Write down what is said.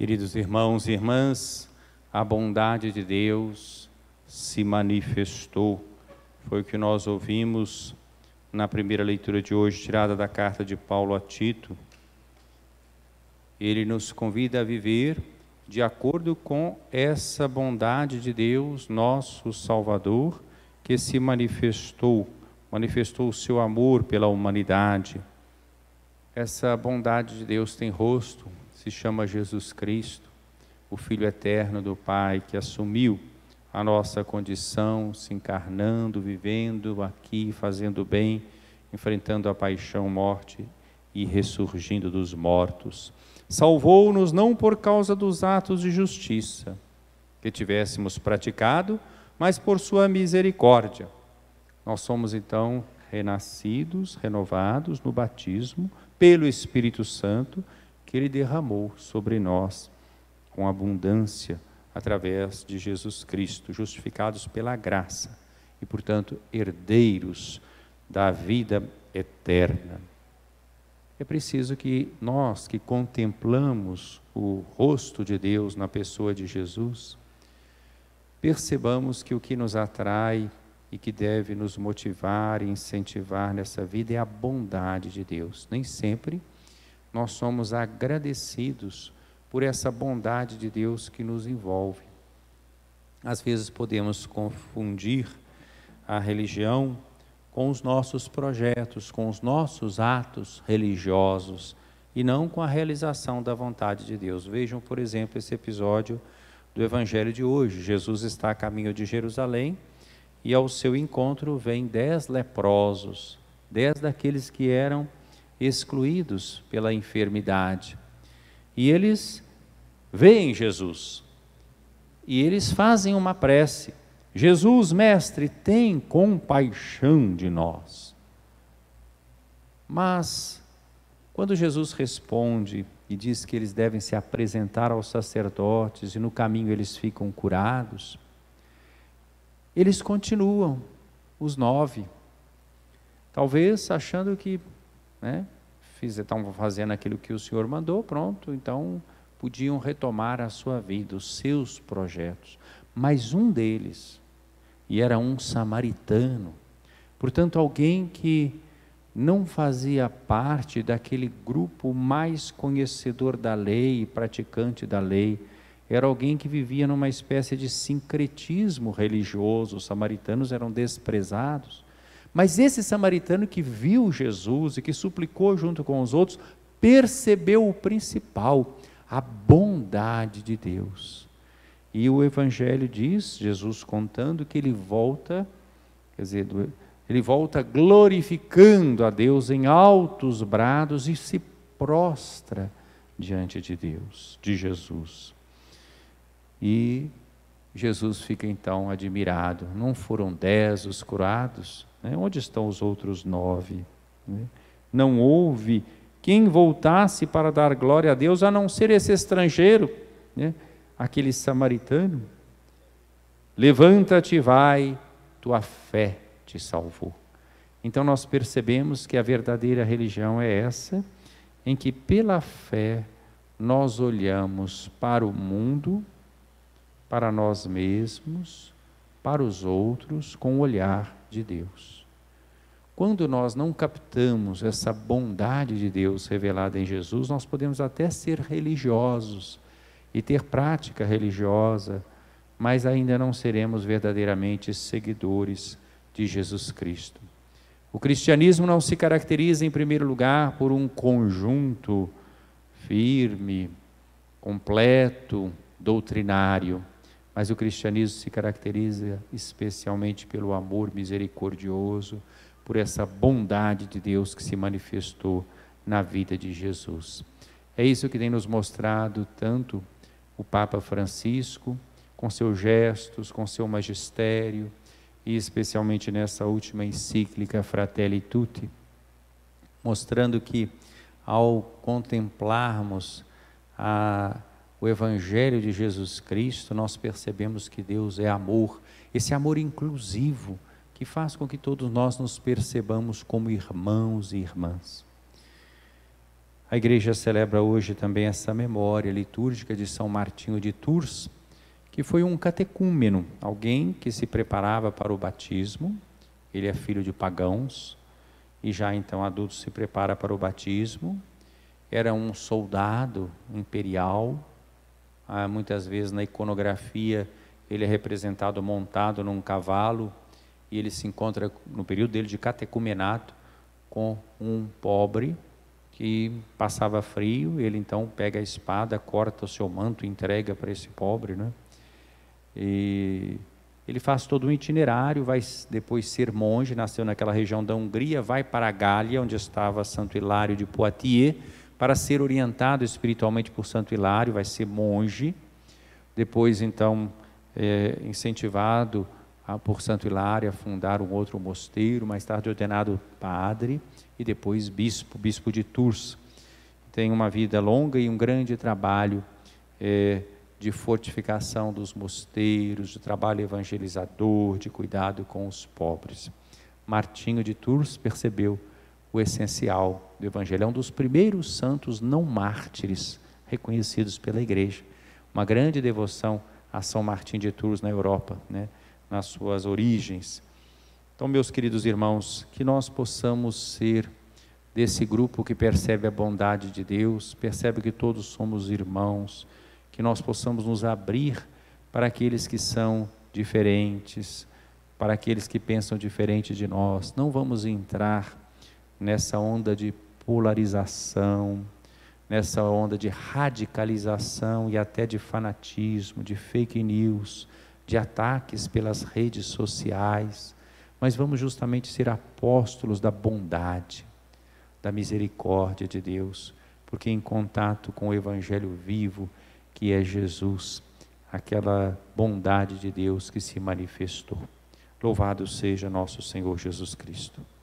Queridos irmãos e irmãs, a bondade de Deus se manifestou. Foi o que nós ouvimos na primeira leitura de hoje, tirada da carta de Paulo a Tito. Ele nos convida a viver de acordo com essa bondade de Deus, nosso Salvador, que se manifestou, manifestou o seu amor pela humanidade. Essa bondade de Deus tem rosto, se chama Jesus Cristo, o Filho eterno do Pai que assumiu a nossa condição, se encarnando, vivendo aqui, fazendo bem, enfrentando a paixão, morte e ressurgindo dos mortos. Salvou-nos não por causa dos atos de justiça que tivéssemos praticado, mas por sua misericórdia. Nós somos então renascidos, renovados no batismo pelo Espírito Santo que Ele derramou sobre nós com abundância através de Jesus Cristo, justificados pela graça e, portanto, herdeiros da vida eterna. É preciso que nós que contemplamos o rosto de Deus na pessoa de Jesus, percebamos que o que nos atrai e que deve nos motivar e incentivar nessa vida é a bondade de Deus. Nem sempre nós somos agradecidos por essa bondade de Deus que nos envolve. Às vezes podemos confundir a religião com os nossos projetos, com os nossos atos religiosos e não com a realização da vontade de Deus. Vejam, por exemplo, esse episódio do evangelho de hoje. Jesus está a caminho de Jerusalém e ao seu encontro vêm dez leprosos, dez daqueles que eram excluídos pela enfermidade. E eles veem Jesus e eles fazem uma prece: Jesus, Mestre, tem compaixão de nós. Mas, quando Jesus responde e diz que eles devem se apresentar aos sacerdotes e no caminho eles ficam curados, eles continuam, os nove, talvez achando que né? Estavam então, fazendo aquilo que o Senhor mandou, pronto, então podiam retomar a sua vida, os seus projetos. Mas um deles, e era um samaritano, portanto, alguém que não fazia parte daquele grupo mais conhecedor da lei e praticante da lei. Era alguém que vivia numa espécie de sincretismo religioso. Os samaritanos eram desprezados. Mas esse samaritano que viu Jesus e que suplicou junto com os outros, percebeu o principal, a bondade de Deus. E o Evangelho diz, Jesus contando, que ele volta, quer dizer, ele volta glorificando a Deus em altos brados e se prostra diante de Deus, de Jesus. E Jesus fica então admirado. Não foram dez os curados? Né? Onde estão os outros nove? Né? Não houve quem voltasse para dar glória a Deus a não ser esse estrangeiro, né? aquele samaritano. Levanta-te, vai, tua fé te salvou. Então nós percebemos que a verdadeira religião é essa, em que pela fé nós olhamos para o mundo para nós mesmos, para os outros, com o olhar de Deus. Quando nós não captamos essa bondade de Deus revelada em Jesus, nós podemos até ser religiosos e ter prática religiosa, mas ainda não seremos verdadeiramente seguidores de Jesus Cristo. O cristianismo não se caracteriza, em primeiro lugar, por um conjunto firme, completo, doutrinário. Mas o cristianismo se caracteriza especialmente pelo amor misericordioso, por essa bondade de Deus que se manifestou na vida de Jesus. É isso que tem nos mostrado tanto o Papa Francisco, com seus gestos, com seu magistério, e especialmente nessa última encíclica Fratelli Tutti, mostrando que ao contemplarmos a o Evangelho de Jesus Cristo, nós percebemos que Deus é amor, esse amor inclusivo que faz com que todos nós nos percebamos como irmãos e irmãs. A igreja celebra hoje também essa memória litúrgica de São Martinho de Tours, que foi um catecúmeno, alguém que se preparava para o batismo. Ele é filho de pagãos e já então adulto se prepara para o batismo. Era um soldado imperial ah, muitas vezes na iconografia ele é representado montado num cavalo e ele se encontra no período dele de catecumenato com um pobre que passava frio, ele então pega a espada, corta o seu manto, entrega para esse pobre, né? E ele faz todo um itinerário, vai depois ser monge, nasceu naquela região da Hungria, vai para a Gália, onde estava Santo Hilário de Poitiers, para ser orientado espiritualmente por Santo Hilário, vai ser monge, depois então é, incentivado a, por Santo Hilário a fundar um outro mosteiro, mais tarde ordenado padre e depois bispo, bispo de Tours. Tem uma vida longa e um grande trabalho é, de fortificação dos mosteiros, de trabalho evangelizador, de cuidado com os pobres. Martinho de Tours percebeu o essencial do Evangelho. É um dos primeiros santos não mártires reconhecidos pela Igreja. Uma grande devoção a São Martim de Tours na Europa, né? nas suas origens. Então, meus queridos irmãos, que nós possamos ser desse grupo que percebe a bondade de Deus, percebe que todos somos irmãos, que nós possamos nos abrir para aqueles que são diferentes, para aqueles que pensam diferente de nós. Não vamos entrar nessa onda de polarização, nessa onda de radicalização e até de fanatismo, de fake news, de ataques pelas redes sociais, mas vamos justamente ser apóstolos da bondade, da misericórdia de Deus, porque em contato com o Evangelho vivo, que é Jesus, aquela bondade de Deus que se manifestou. Louvado seja nosso Senhor Jesus Cristo.